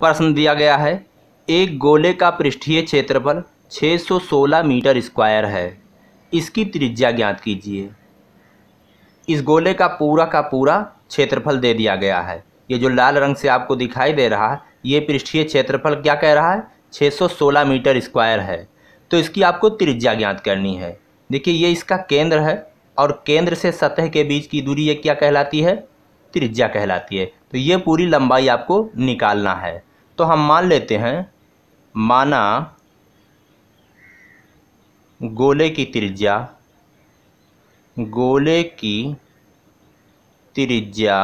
प्रश्न दिया गया है एक गोले का पृष्ठीय क्षेत्रफल 616 मीटर स्क्वायर है इसकी त्रिज्या ज्ञात कीजिए इस गोले का पूरा का पूरा क्षेत्रफल दे दिया गया है ये जो लाल रंग से आपको दिखाई दे रहा है ये पृष्ठीय क्षेत्रफल क्या कह रहा है 616 मीटर स्क्वायर है तो इसकी आपको त्रिज्या ज्ञात करनी है देखिए ये इसका केंद्र है और केंद्र से सतह के बीच की दूरी ये क्या कहलाती है त्रिज्या कहलाती है तो ये पूरी लंबाई आपको निकालना है तो हम मान लेते हैं माना गोले की त्रिज्या गोले की त्रिज्या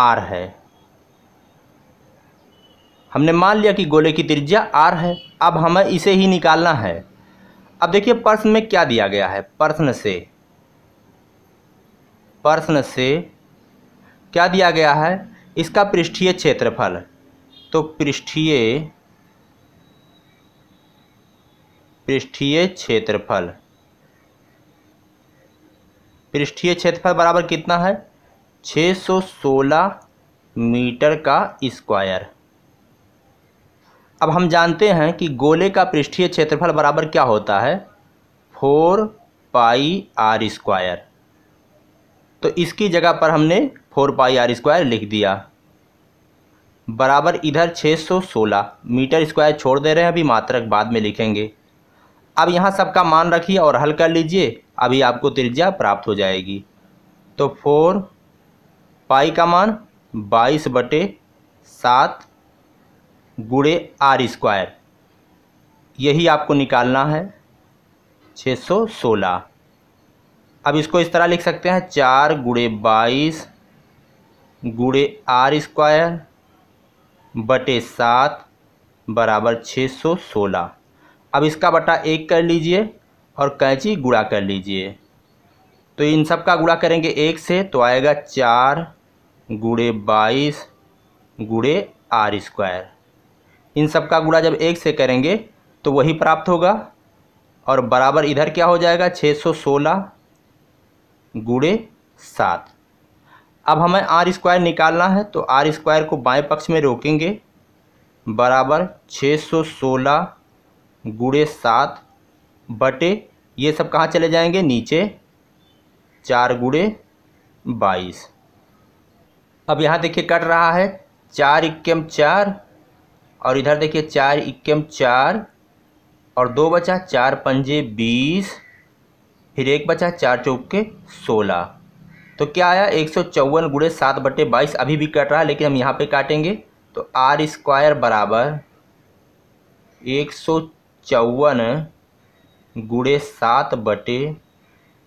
आर है हमने मान लिया कि गोले की त्रिज्या आर है अब हमें इसे ही निकालना है अब देखिए प्रश्न में क्या दिया गया है प्रश्न से प्रश्न से क्या दिया गया है इसका पृष्ठीय क्षेत्रफल तो पृष्ठीय पृष्ठीय क्षेत्रफल पृष्ठीय क्षेत्रफल बराबर कितना है 616 मीटर का स्क्वायर अब हम जानते हैं कि गोले का पृष्ठीय क्षेत्रफल बराबर क्या होता है फोर पाई आर स्क्वायर तो इसकी जगह पर हमने फोर पाई आर स्क्वायर लिख दिया बराबर इधर 616 मीटर स्क्वायर छोड़ दे रहे हैं अभी मात्रक बाद में लिखेंगे अब यहाँ सबका मान रखिए और हल कर लीजिए अभी आपको त्रिज्या प्राप्त हो जाएगी तो फोर पाई का मान बाईस बटे सात गुड़े आर स्क्वायर यही आपको निकालना है 616 अब इसको इस तरह लिख सकते हैं चार गुड़े बाईस गुड़े आर स्क्वायर बटे सात बराबर छः सौ सोलह अब इसका बटा एक कर लीजिए और कैंची गुड़ा कर लीजिए तो इन सब का गुड़ा करेंगे एक से तो आएगा चार गुड़े बाईस गुड़े आर स्क्वायर इन सब का गुड़ा जब एक से करेंगे तो वही प्राप्त होगा और बराबर इधर क्या हो जाएगा छः सौ सोलह गुड़े सात अब हमें आर स्क्वायर निकालना है तो आर स्क्वायर को बाएँ पक्ष में रोकेंगे बराबर छः सौ सोलह गुड़े सात बटे ये सब कहाँ चले जाएंगे नीचे चार गुड़े बाईस अब यहाँ देखिए कट रहा है चार इक्यम चार और इधर देखिए चार इक्यम चार और दो बचा चार पंजे बीस फिर एक बचा चार चौके सोलह तो क्या आया एक सौ चौवन गुड़े सात बटे बाईस अभी भी कट रहा है लेकिन हम यहाँ पे काटेंगे तो आर स्क्वायर बराबर एक सौ चौवन गुड़े सात बटे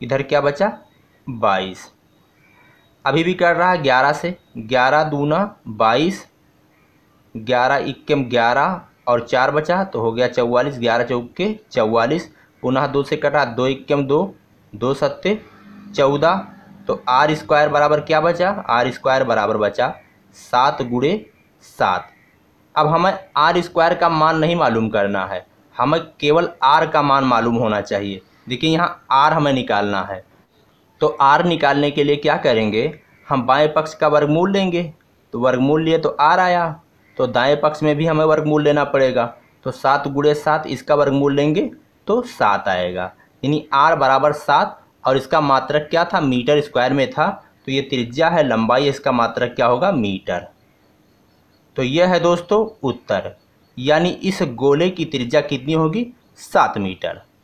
इधर क्या बचा बाईस अभी भी कट रहा है ग्यारह से ग्यारह दूना बाईस ग्यारह इक्कीम ग्यारह और चार बचा तो हो गया चौवालीस ग्यारह चौके चौवालीस पुनः दो से कटा दो इक्कीम दो दो सत्ते चौदह तो आर स्क्वायर बराबर क्या बचा आर स्क्वायर बराबर बचा सात गुड़े सात अब हमें आर स्क्वायर का मान नहीं मालूम करना है हमें केवल आर का मान मालूम होना चाहिए देखिए यहाँ आर हमें निकालना है तो आर निकालने के लिए क्या करेंगे हम बाएं पक्ष का वर्गमूल लेंगे तो वर्गमूल लिए तो आर आया तो दाएं पक्ष में भी हमें वर्गमूल लेना पड़ेगा तो सात गुड़े सात इसका वर्गमूल लेंगे तो सात आएगा यानी आर बराबर सात और इसका मात्रक क्या था मीटर स्क्वायर में था तो ये त्रिज्या है लंबाई इसका मात्रक क्या होगा मीटर तो यह है दोस्तों उत्तर यानी इस गोले की त्रिज्या कितनी होगी सात मीटर